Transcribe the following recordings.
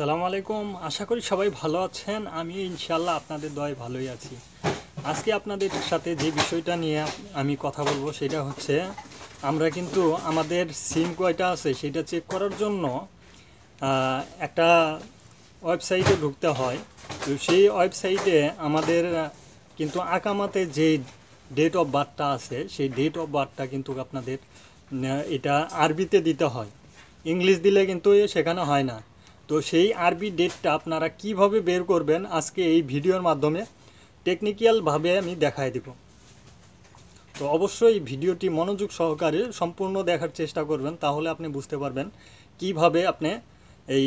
আসসালামু আলাইকুম আশা করি সবাই ভালো আছেন আমি ইনশাল্লাহ আপনাদের দয় ভালোই আছি আজকে আপনাদের সাথে যে বিষয়টা নিয়ে আমি কথা বলবো সেটা হচ্ছে আমরা কিন্তু আমাদের সিম কয়টা আছে সেটা চেক করার জন্য একটা ওয়েবসাইটে ঢুকতে হয় তো সেই ওয়েবসাইটে আমাদের কিন্তু আকামাতে যে ডেট অফ বার্থটা আছে সেই ডেট অফ বার্থটা কিন্তু আপনাদের এটা আরবিতে দিতে হয় ইংলিশ দিলে কিন্তু সেখানে হয় না তো সেই আরবি ডেটটা আপনারা কিভাবে বের করবেন আজকে এই ভিডিওর মাধ্যমে টেকনিক্যালভাবে আমি দেখায় দেব তো অবশ্যই ভিডিওটি মনোযোগ সহকারে সম্পূর্ণ দেখার চেষ্টা করবেন তাহলে আপনি বুঝতে পারবেন কিভাবে আপনি এই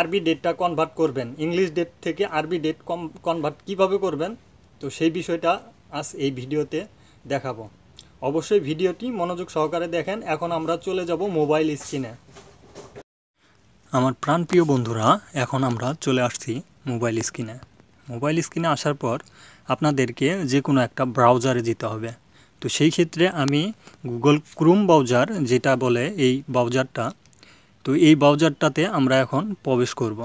আরবি ডেটটা কনভার্ট করবেন ইংলিশ ডেট থেকে আরবি ডেট কনভার্ট কিভাবে করবেন তো সেই বিষয়টা আজ এই ভিডিওতে দেখাবো অবশ্যই ভিডিওটি মনোযোগ সহকারে দেখেন এখন আমরা চলে যাব মোবাইল স্ক্রিনে আমার প্রাণপ্রিয় বন্ধুরা এখন আমরা চলে আসছি মোবাইল স্ক্রিনে মোবাইল স্ক্রিনে আসার পর আপনাদেরকে যে কোনো একটা ব্রাউজারে যেতে হবে তো সেই ক্ষেত্রে আমি গুগল ক্রোম ব্রাউজার যেটা বলে এই ব্রাউজারটা তো এই ব্রাউজারটাতে আমরা এখন প্রবেশ করব।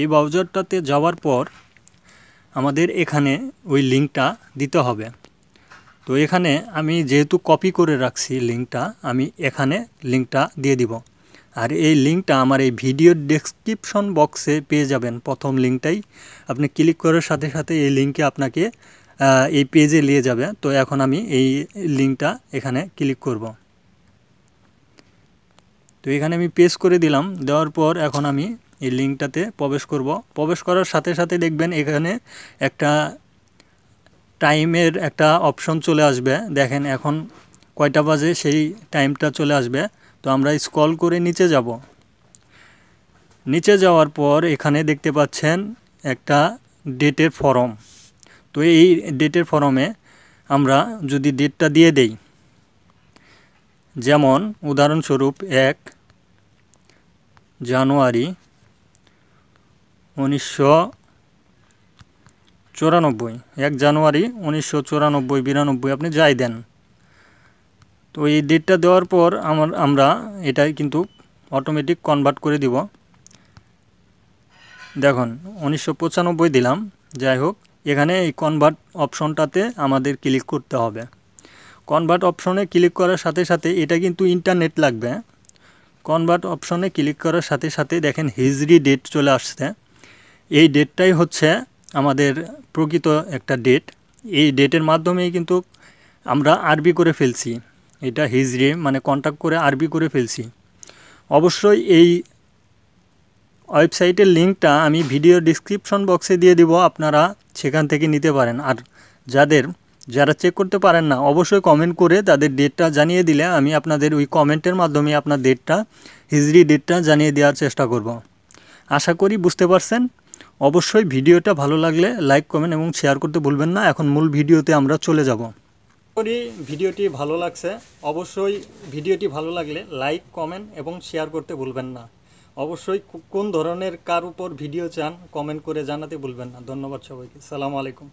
এই ব্রাউজারটাতে যাওয়ার পর আমাদের এখানে ওই লিঙ্কটা দিতে হবে তো এখানে আমি যেহেতু কপি করে রাখছি লিঙ্কটা আমি এখানে লিঙ্কটা দিয়ে দিব আর এই লিঙ্কটা আমার এই ভিডিওর ডেসক্রিপশন বক্সে পেয়ে যাবেন প্রথম লিঙ্কটাই আপনি ক্লিক করার সাথে সাথে এই লিঙ্কে আপনাকে এই পেজে নিয়ে যাবে তো এখন আমি এই লিঙ্কটা এখানে ক্লিক করব তো এখানে আমি পেজ করে দিলাম দেওয়ার পর এখন আমি এই লিঙ্কটাতে প্রবেশ করব প্রবেশ করার সাথে সাথে দেখবেন এখানে একটা টাইমের একটা অপশন চলে আসবে দেখেন এখন কয়টা বাজে সেই টাইমটা চলে আসবে তো আমরা স্ক্রল করে নিচে যাব নিচে যাওয়ার পর এখানে দেখতে পাচ্ছেন একটা ডেটের ফর্ম তো এই ডেটের ফর্মে আমরা যদি ডেটটা দিয়ে দেই যেমন উদাহরণস্বরূপ এক জানুয়ারি উনিশশো চুরানব্বই এক জানুয়ারি উনিশশো চুরানব্বই বিরানব্বই আপনি যাই দেন তো এই ডেটটা দেওয়ার পর আমার আমরা এটাই কিন্তু অটোমেটিক কনভার্ট করে দিব দেখুন উনিশশো দিলাম যাই হোক এখানে এই কনভার্ট অপশনটাতে আমাদের ক্লিক করতে হবে কনভার্ট অপশনে ক্লিক করার সাথে সাথে এটা কিন্তু ইন্টারনেট লাগবে কনভার্ট অপশনে ক্লিক করার সাথে সাথে দেখেন হিজরি ডেট চলে আসছে এই ডেটটাই হচ্ছে আমাদের প্রকৃত একটা ডেট এই ডেটের মাধ্যমেই কিন্তু আমরা আরবি করে ফেলছি এটা হিজড়ে মানে কন্ট্যাক্ট করে আরবি করে ফেলছি অবশ্যই এই ওয়েবসাইটের লিঙ্কটা আমি ভিডিও ডিসক্রিপশন বক্সে দিয়ে দিব আপনারা সেখান থেকে নিতে পারেন আর যাদের যারা চেক করতে পারেন না অবশ্যই কমেন্ট করে তাদের ডেটটা জানিয়ে দিলে আমি আপনাদের ওই কমেন্টের মাধ্যমে আপনার ডেটটা হিজড়ি ডেটটা জানিয়ে দেওয়ার চেষ্টা করব। আশা করি বুঝতে পারছেন অবশ্যই ভিডিওটা ভালো লাগলে লাইক কমেন্ট এবং শেয়ার করতে ভুলবেন না এখন মূল ভিডিওতে আমরা চলে যাব করি ভিডিওটি ভালো লাগছে অবশ্যই ভিডিওটি ভালো লাগলে লাইক কমেন্ট এবং শেয়ার করতে ভুলবেন না অবশ্যই কোন ধরনের কার উপর ভিডিও চান কমেন্ট করে জানাতে ভুলবেন না ধন্যবাদ সবাইকে সালাম আলাইকুম